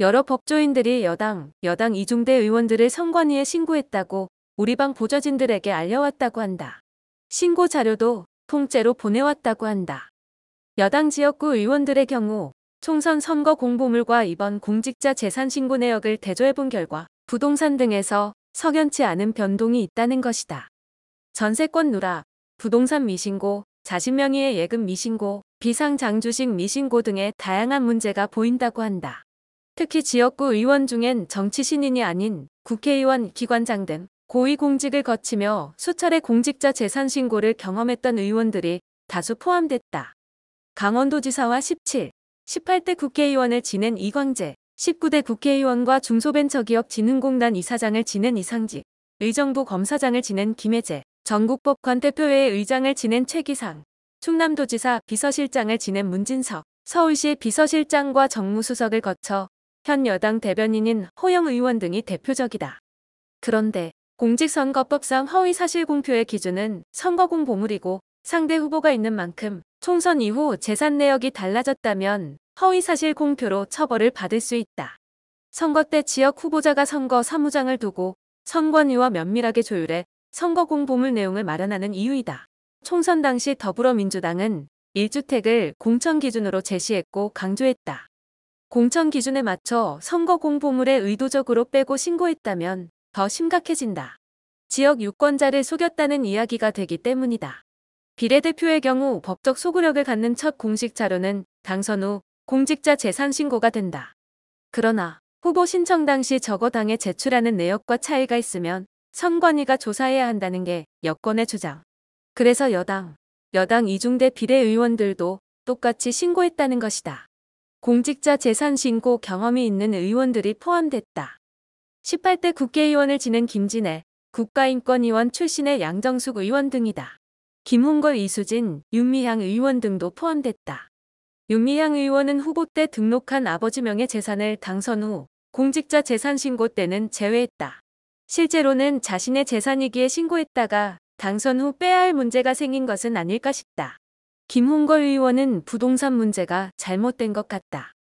여러 법조인들이 여당, 여당 이중대 의원들을 선관위에 신고했다고 우리 방 보좌진들에게 알려왔다고 한다. 신고 자료도 통째로 보내왔다고 한다. 여당 지역구 의원들의 경우 총선 선거 공보물과 이번 공직자 재산 신고 내역을 대조해본 결과 부동산 등에서 석연치 않은 변동이 있다는 것이다. 전세권 누락, 부동산 미신고, 자신명의의 예금 미신고, 비상장주식 미신고 등의 다양한 문제가 보인다고 한다. 특히 지역구 의원 중엔 정치 신인이 아닌 국회의원 기관장 등 고위공직을 거치며 수차례 공직자 재산 신고를 경험했던 의원들이 다수 포함됐다. 강원도지사와 17, 18대 국회의원을 지낸 이광재, 19대 국회의원과 중소벤처기업진흥공단 이사장을 지낸 이상직, 의정부 검사장을 지낸 김혜재, 전국법관 대표회 의장을 지낸 최기상, 충남도지사 비서실장을 지낸 문진석, 서울시 비서실장과 정무수석을 거쳐 현 여당 대변인인 호영 의원 등이 대표적이다. 그런데 공직선거법상 허위사실 공표의 기준은 선거공보물이고 상대 후보가 있는 만큼 총선 이후 재산 내역이 달라졌다면 허위사실 공표로 처벌을 받을 수 있다. 선거 때 지역 후보자가 선거 사무장을 두고 선관위와 면밀하게 조율해 선거 공보물 내용을 마련하는 이유이다. 총선 당시 더불어민주당은 1주택을 공천 기준으로 제시했고 강조했다. 공천 기준에 맞춰 선거 공보물에 의도적으로 빼고 신고했다면 더 심각해진다. 지역 유권자를 속였다는 이야기가 되기 때문이다. 비례대표의 경우 법적 소구력을 갖는 첫 공식 자료는 당선 후 공직자 재산 신고가 된다. 그러나 후보 신청 당시 저거 당에 제출하는 내역과 차이가 있으면 선관위가 조사해야 한다는 게 여권의 주장. 그래서 여당, 여당 이중대 비례의원들도 똑같이 신고했다는 것이다. 공직자 재산 신고 경험이 있는 의원들이 포함됐다. 18대 국회의원을 지낸 김진애, 국가인권위원 출신의 양정숙 의원 등이다. 김홍걸 이수진, 윤미향 의원 등도 포함됐다. 윤미향 의원은 후보 때 등록한 아버지 명의 재산을 당선 후 공직자 재산 신고 때는 제외했다. 실제로는 자신의 재산이기에 신고했다가 당선 후 빼야 할 문제가 생긴 것은 아닐까 싶다. 김홍걸 의원은 부동산 문제가 잘못된 것 같다.